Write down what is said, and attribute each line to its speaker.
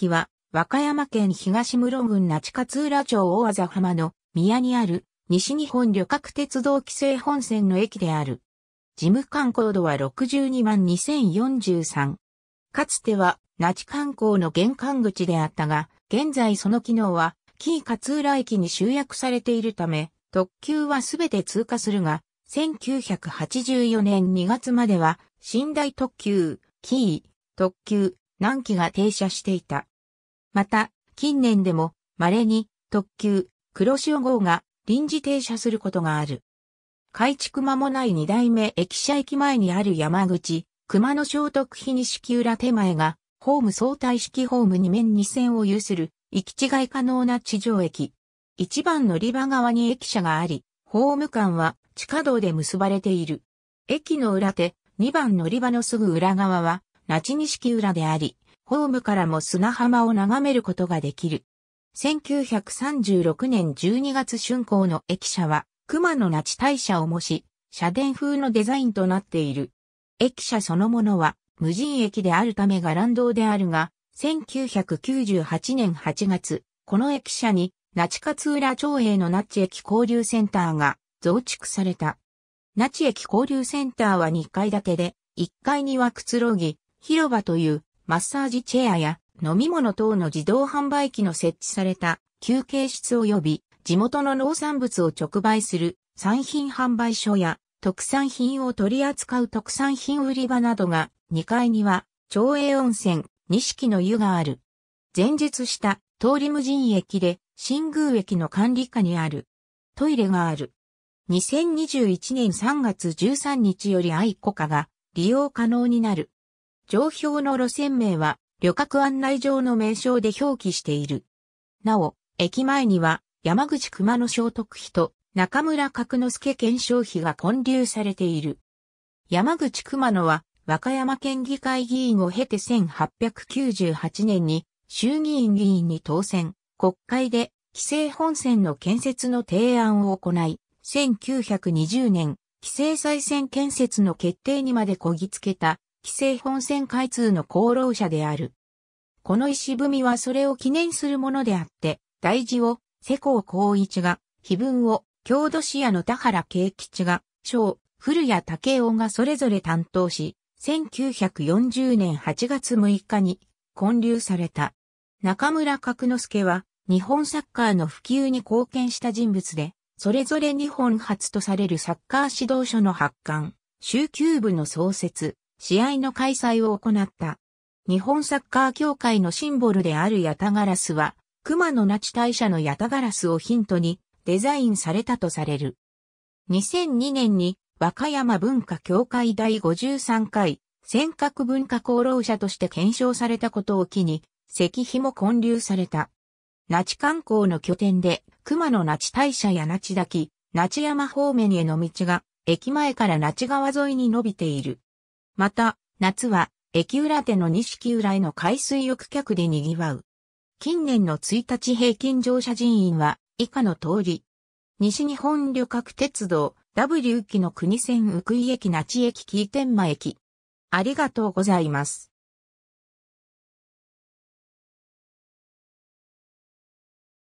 Speaker 1: 記は、和歌山県東室郡那智勝浦町大字浜の宮にある西日本旅客鉄道規制本線の駅である。事務官高度は62万2043。かつては、那智観光の玄関口であったが、現在その機能は、紀伊勝浦駅に集約されているため、特急はすべて通過するが、1984年2月までは、寝台特急、紀伊、特急、南紀が停車していた。また、近年でも、稀に、特急、黒潮号が臨時停車することがある。改築間もない二代目駅舎駅前にある山口、熊野聖徳西木浦手前が、ホーム相対式ホーム2面2線を有する、行き違い可能な地上駅。一番乗り場側に駅舎があり、ホーム間は地下道で結ばれている。駅の裏手、2番乗り場のすぐ裏側は、那智木浦であり、ホームからも砂浜を眺めることができる。1936年12月春光の駅舎は、熊野那智大社を模し、社殿風のデザインとなっている。駅舎そのものは、無人駅であるためが乱道であるが、1998年8月、この駅舎に、那智勝浦町営の那智駅交流センターが増築された。那智駅交流センターは2階建てで、1階にはくつろぎ、広場というマッサージチェアや飲み物等の自動販売機の設置された休憩室及び地元の農産物を直売する産品販売所や特産品を取り扱う特産品売り場などが2階には町営温泉錦の湯がある。前述した通り無人駅で新宮駅の管理下にあるトイレがある。2021年3月13日より愛子家が利用可能になる。上標の路線名は、旅客案内上の名称で表記している。なお、駅前には、山口熊野聖徳碑と中村角之助検証碑が建立されている。山口熊野は、和歌山県議会議員を経て1898年に衆議院議員に当選、国会で規制本線の建設の提案を行い、1920年、規制再選建設の決定にまでこぎつけた規制本線開通の功労者である。この石踏みはそれを記念するものであって、大事を、世耕光一が、碑文を、郷土市屋の田原慶吉が、小、古谷武雄がそれぞれ担当し、1940年8月6日に、建立された。中村角之助は、日本サッカーの普及に貢献した人物で、それぞれ日本初とされるサッカー指導書の発刊、週休部の創設、試合の開催を行った。日本サッカー協会のシンボルであるヤタガラスは、熊野那智大社のヤタガラスをヒントにデザインされたとされる。2002年に和歌山文化協会第53回尖閣文化功労者として検証されたことを機に、石碑も混流された。那智観光の拠点で、熊野那智大社や那智滝、那智山方面への道が、駅前から那智川沿いに伸びている。また、夏は、駅裏手の錦浦への海水浴客で賑わう。近年の1日平均乗車人員は、以下の通り。西日本旅客鉄道、W 期の国線福井駅那智駅紀伊天満駅。ありがとうございます。